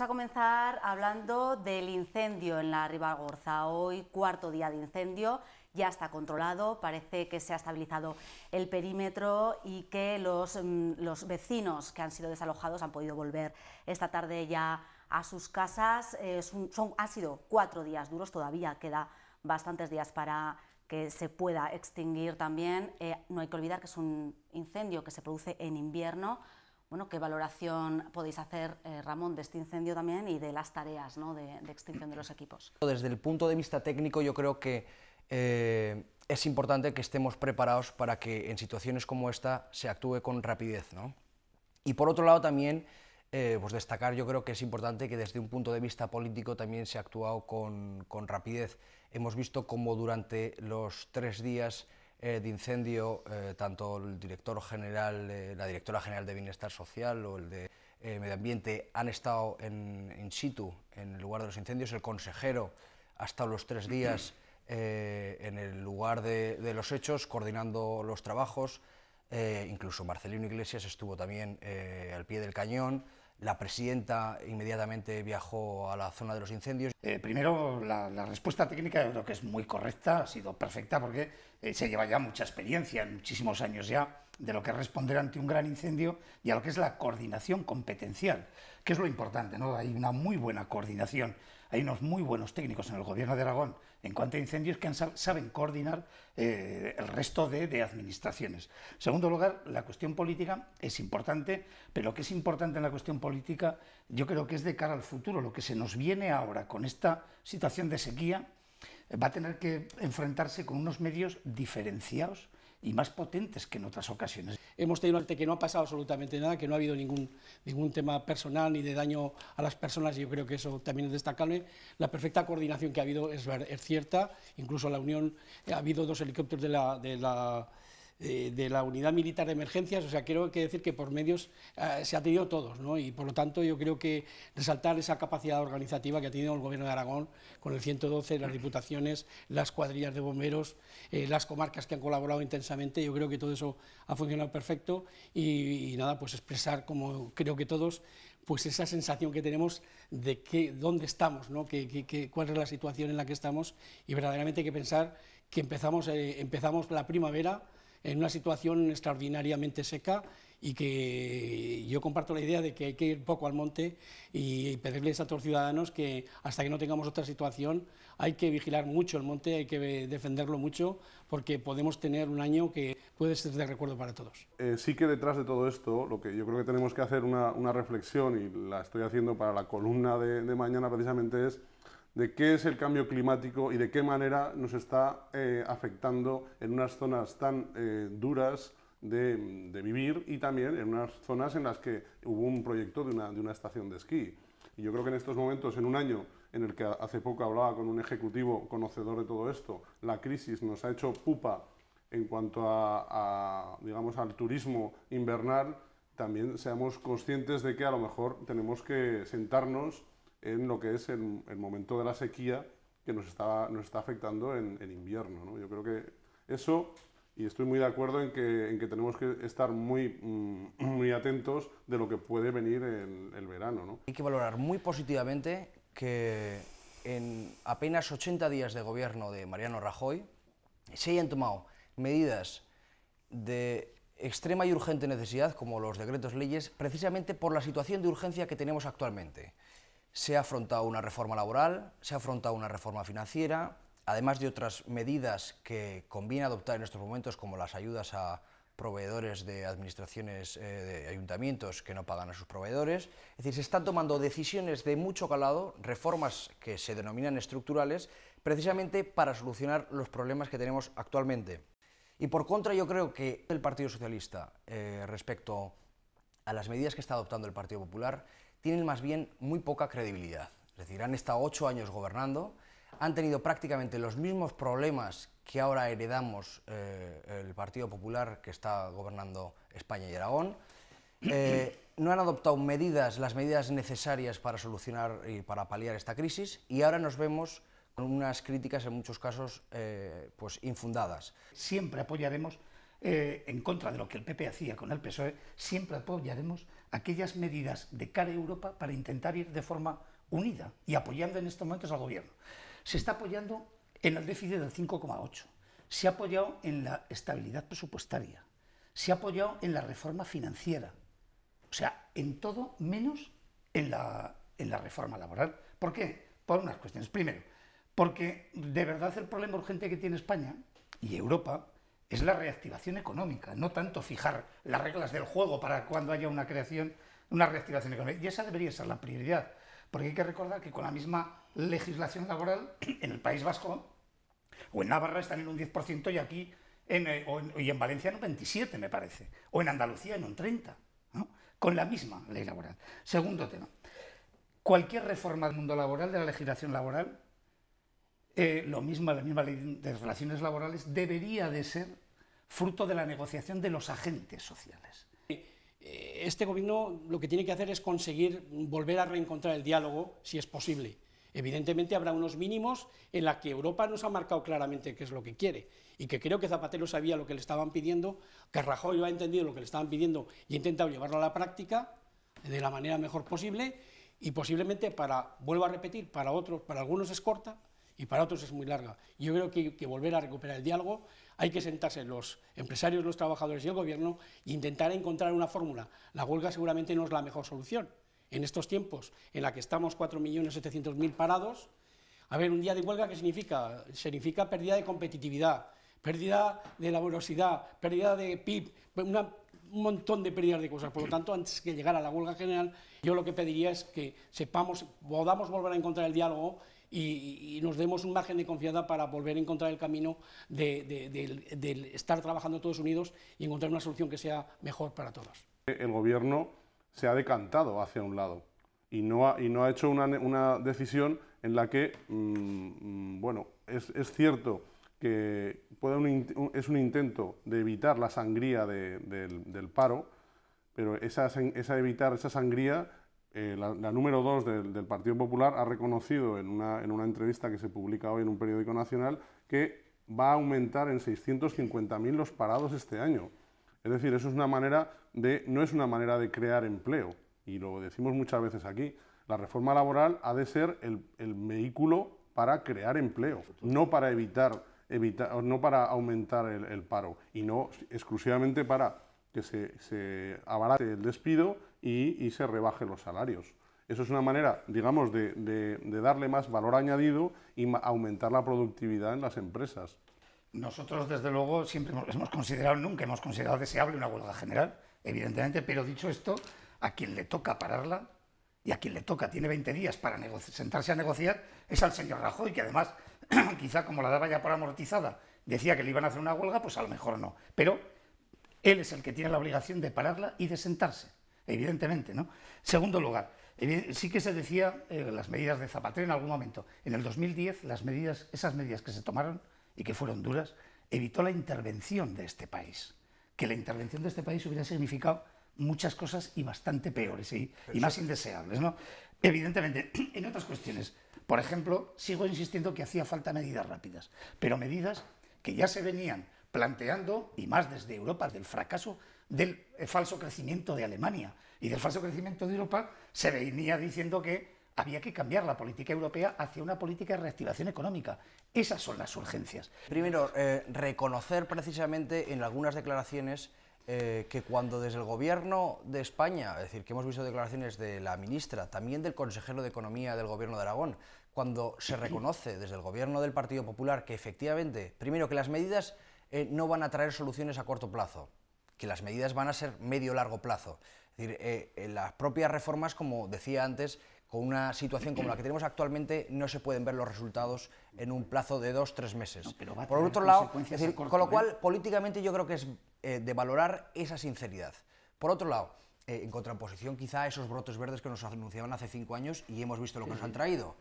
Vamos a comenzar hablando del incendio en la Ribagorza. Hoy, cuarto día de incendio, ya está controlado, parece que se ha estabilizado el perímetro y que los, mm, vecinos que han sido desalojados han podido volver esta tarde ya a sus casas. han sido cuatro días duros, todavía queda bastantes días para que se pueda extinguir también. Eh, no hay que olvidar que es un incendio que se produce en invierno bueno, ¿qué valoración podéis hacer, eh, Ramón, de este incendio también y de las tareas de, extinción de los equipos? Desde el punto de vista técnico, yo creo que eh, es importante que estemos preparados para que en situaciones como esta se actúe con rapidez. Y por otro lado, también eh, pues destacar, yo creo que es importante que desde un punto de vista político también se ha actuado con rapidez. Hemos visto cómo durante los tres días eh, de incendio, eh, tanto el director general, eh, la directora general de Bienestar Social o el de Medio Ambiente han estado en, situ, en el lugar de los incendios, el consejero ha estado los tres días en el lugar de, los hechos, coordinando los trabajos, incluso Marcelino Iglesias estuvo también al pie del cañón, la presidenta inmediatamente viajó a la zona de los incendios. Eh, primero, la, respuesta técnica creo que es muy correcta, ha sido perfecta porque eh, se lleva ya mucha experiencia, muchísimos años ya, de lo que es responder ante un gran incendio y a lo que es la coordinación competencial, que es lo importante, ¿no? Hay una muy buena coordinación, hay unos muy buenos técnicos en el gobierno de Aragón en cuanto a incendios que saben coordinar eh, el resto de, administraciones. En segundo lugar, la cuestión política es importante, pero lo que es importante en la cuestión política yo creo que es de cara al futuro, lo que se nos viene ahora con esta situación de sequía, eh, va a tener que enfrentarse con unos medios diferenciados y más potentes que en otras ocasiones. Hemos tenido arte que no ha pasado absolutamente nada, que no ha habido ningún, ningún tema personal ni de daño a las personas, y yo creo que eso también es destacable. La perfecta coordinación que ha habido es, es cierta, incluso la Unión, eh, ha habido dos helicópteros de la, de la eh, de la unidad militar de emergencias, o sea, creo que decir que por medios eh, se ha tenido todos, ¿no? Y por lo tanto yo creo que resaltar esa capacidad organizativa que ha tenido el Gobierno de Aragón con el 112, las diputaciones, las cuadrillas de bomberos, eh, las comarcas que han colaborado intensamente, yo creo que todo eso ha funcionado perfecto y, nada, pues expresar como creo que todos pues esa sensación que tenemos de que, dónde estamos, ¿no? Que, cuál es la situación en la que estamos y verdaderamente hay que pensar que empezamos, empezamos la primavera en una situación extraordinariamente seca y que yo comparto la idea de que hay que ir poco al monte y pedirles a todos los ciudadanos que hasta que no tengamos otra situación hay que vigilar mucho el monte, hay que defenderlo mucho porque podemos tener un año que puede ser de recuerdo para todos. Eh, sí que detrás de todo esto, lo que yo creo que tenemos que hacer una, reflexión y la estoy haciendo para la columna de mañana precisamente es de qué es el cambio climático y de qué manera nos está eh, afectando en unas zonas tan eh, duras de, vivir y también en unas zonas en las que hubo un proyecto de una, estación de esquí. Y yo creo que en estos momentos, en un año en el que hace poco hablaba con un ejecutivo conocedor de todo esto, la crisis nos ha hecho pupa en cuanto a, digamos, al turismo invernal, también seamos conscientes de que a lo mejor tenemos que sentarnos en lo que es el, momento de la sequía que nos está, afectando en, invierno. Yo creo que eso, y estoy muy de acuerdo en que, tenemos que estar muy, mm, muy atentos de lo que puede venir en el verano. Hay que valorar muy positivamente que en apenas 80 días de gobierno de Mariano Rajoy se hayan tomado medidas de extrema y urgente necesidad, como los decretos leyes, precisamente por la situación de urgencia que tenemos actualmente. Se ha afrontado una reforma laboral, se ha afrontado una reforma financiera, además de otras medidas que conviene adoptar en estos momentos, como las ayudas a proveedores de administraciones, eh, de ayuntamientos que no pagan a sus proveedores. Es decir, se están tomando decisiones de mucho calado, reformas que se denominan estructurales, precisamente para solucionar los problemas que tenemos actualmente. Y por contra, yo creo que el Partido Socialista, eh, respecto a las medidas que está adoptando el Partido Popular, tienen más bien muy poca credibilidad. Es decir, han estado ocho años gobernando, han tenido prácticamente los mismos problemas que ahora heredamos eh, el Partido Popular que está gobernando España y Aragón. Eh, no han adoptado medidas, las medidas necesarias para solucionar y para paliar esta crisis y ahora nos vemos con unas críticas en muchos casos eh, pues infundadas. Siempre apoyaremos eh, en contra de lo que el PP hacía con el PSOE, siempre apoyaremos aquellas medidas de cara a Europa para intentar ir de forma unida y apoyando en estos momentos al gobierno. Se está apoyando en el déficit del 5,8, se ha apoyado en la estabilidad presupuestaria, se ha apoyado en la reforma financiera, o sea, en todo menos en la, en la reforma laboral. ¿Por qué? Por unas cuestiones. Primero, porque de verdad el problema urgente que tiene España y Europa es la reactivación económica, no tanto fijar las reglas del juego para cuando haya una creación, una reactivación económica. Y esa debería ser la prioridad, porque hay que recordar que con la misma legislación laboral en el País Vasco o en Navarra están en un 10% y aquí eh, en, y en Valencia en un 27, me parece, o en Andalucía en un 30, con la misma ley laboral. Segundo tema, cualquier reforma del mundo laboral, de la legislación laboral, eh, lo mismo, la misma ley de relaciones laborales debería de ser fruto de la negociación de los agentes sociales. Eh, este gobierno lo que tiene que hacer es conseguir volver a reencontrar el diálogo, si es posible. Evidentemente habrá unos mínimos en la que Europa nos ha marcado claramente qué es lo que quiere y que creo que Zapatero sabía lo que le estaban pidiendo, que Rajoy lo ha entendido lo que le estaban pidiendo y ha intentado llevarlo a la práctica de la manera mejor posible y posiblemente para, vuelvo a repetir, para otros, para algunos es corta, y para otros es muy larga. Yo creo que, que volver a recuperar el diálogo, hay que sentarse los empresarios, los trabajadores y el gobierno e intentar encontrar una fórmula. La huelga seguramente no es la mejor solución en estos tiempos en la que estamos 4.700.000 parados. A ver, un día de huelga, ¿qué significa? Significa pérdida de competitividad, pérdida de laborosidad pérdida de PIB, un montón de pérdidas de cosas. Por lo tanto, antes que llegar a la huelga general, yo lo que pediría es que sepamos, podamos volver a encontrar el diálogo y, nos demos un margen de confianza para volver a encontrar el camino de, estar trabajando todos unidos y encontrar una solución que sea mejor para todos. El gobierno se ha decantado hacia un lado y no ha, hecho una, decisión en la que, mm, mm, bueno, es, cierto que es un intento de evitar la sangría del, paro, pero esa evitar esa sangría eh, la, número dos del, Partido Popular ha reconocido en una, en una entrevista que se publica hoy en un periódico nacional que va a aumentar en 650.000 los parados este año. Es decir, eso es una manera de, no es una manera de crear empleo, y lo decimos muchas veces aquí, la reforma laboral ha de ser el, el vehículo para crear empleo, no para evitar, no para aumentar el, el, paro, y no exclusivamente para que se, se abarate el despido y, se rebaje los salarios. Eso es una manera, digamos, de, de darle más valor añadido y aumentar la productividad en las empresas. Nosotros, desde luego, siempre hemos considerado, nunca hemos considerado deseable una huelga general, evidentemente, pero dicho esto, a quien le toca pararla y a quien le toca, tiene 20 días para sentarse a negociar, es al señor Rajoy, que además, quizá como la daba ya por amortizada, decía que le iban a hacer una huelga, pues a lo mejor no. Pero él es el que tiene la obligación de pararla y de sentarse evidentemente. ¿no? Segundo lugar, sí que se decía eh, las medidas de Zapatero en algún momento. En el 2010, esas medidas que se tomaron y que fueron duras, evitó la intervención de este país. Que la intervención de este país hubiera significado muchas cosas y bastante peores y, y más indeseables. ¿no? Evidentemente, en otras cuestiones, por ejemplo, sigo insistiendo que hacía falta medidas rápidas, pero medidas que ya se venían planteando, y más desde Europa, del fracaso del eh, falso crecimiento de Alemania y del falso crecimiento de Europa, se venía diciendo que había que cambiar la política europea hacia una política de reactivación económica. Esas son las urgencias. Primero, eh, reconocer precisamente en algunas declaraciones eh, que cuando desde el gobierno de España, es decir, que hemos visto declaraciones de la ministra, también del consejero de Economía del gobierno de Aragón, cuando se reconoce desde el gobierno del Partido Popular que efectivamente, primero, que las medidas no van a traer soluciones a corto plazo, que las medidas van a ser medio-largo plazo. Es eh, eh, las propias reformas, como decía antes, con una situación como la que tenemos actualmente, no se pueden ver los resultados en un plazo de dos, tres meses. Por otro lado, con lo ¿eh? cual, políticamente yo creo que es de valorar esa sinceridad. Por otro lado, en contraposición quizá a esos brotes verdes que nos anunciaban hace cinco años y hemos visto lo que nos han traído.